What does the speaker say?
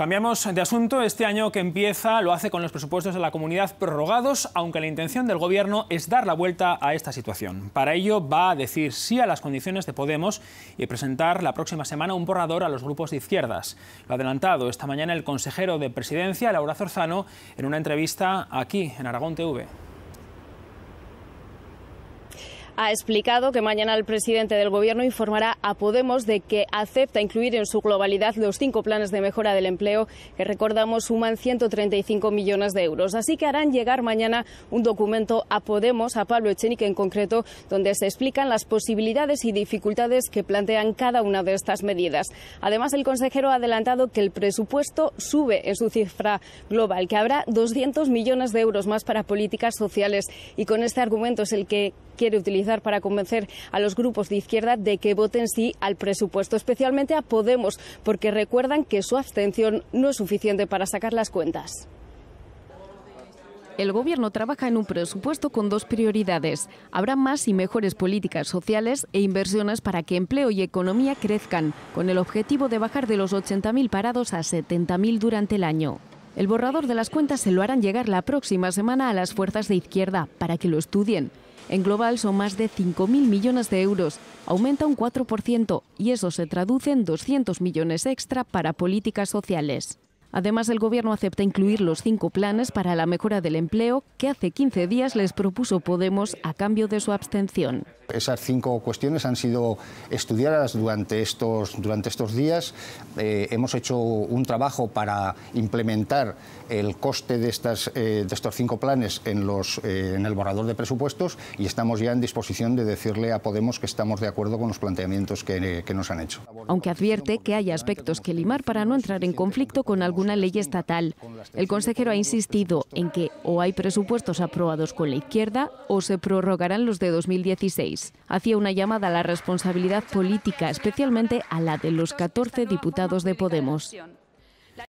Cambiamos de asunto. Este año que empieza lo hace con los presupuestos de la comunidad prorrogados, aunque la intención del Gobierno es dar la vuelta a esta situación. Para ello va a decir sí a las condiciones de Podemos y presentar la próxima semana un borrador a los grupos de izquierdas. Lo ha adelantado esta mañana el consejero de Presidencia, Laura Zorzano, en una entrevista aquí, en Aragón TV ha explicado que mañana el presidente del Gobierno informará a Podemos de que acepta incluir en su globalidad los cinco planes de mejora del empleo que recordamos suman 135 millones de euros. Así que harán llegar mañana un documento a Podemos, a Pablo Echenique en concreto, donde se explican las posibilidades y dificultades que plantean cada una de estas medidas. Además, el consejero ha adelantado que el presupuesto sube en su cifra global, que habrá 200 millones de euros más para políticas sociales y con este argumento es el que quiere utilizar para convencer a los grupos de izquierda de que voten sí al presupuesto, especialmente a Podemos, porque recuerdan que su abstención no es suficiente para sacar las cuentas. El Gobierno trabaja en un presupuesto con dos prioridades. Habrá más y mejores políticas sociales e inversiones para que empleo y economía crezcan, con el objetivo de bajar de los 80.000 parados a 70.000 durante el año. El borrador de las cuentas se lo harán llegar la próxima semana a las fuerzas de izquierda para que lo estudien. En global son más de 5.000 millones de euros, aumenta un 4% y eso se traduce en 200 millones extra para políticas sociales. Además, el Gobierno acepta incluir los cinco planes para la mejora del empleo que hace 15 días les propuso Podemos a cambio de su abstención. Esas cinco cuestiones han sido estudiadas durante estos, durante estos días. Eh, hemos hecho un trabajo para implementar el coste de, estas, eh, de estos cinco planes en, los, eh, en el borrador de presupuestos y estamos ya en disposición de decirle a Podemos que estamos de acuerdo con los planteamientos que, que nos han hecho. Aunque advierte que hay aspectos que limar para no entrar en conflicto con algún una ley estatal. El consejero ha insistido en que o hay presupuestos aprobados con la izquierda o se prorrogarán los de 2016. Hacía una llamada a la responsabilidad política, especialmente a la de los 14 diputados de Podemos.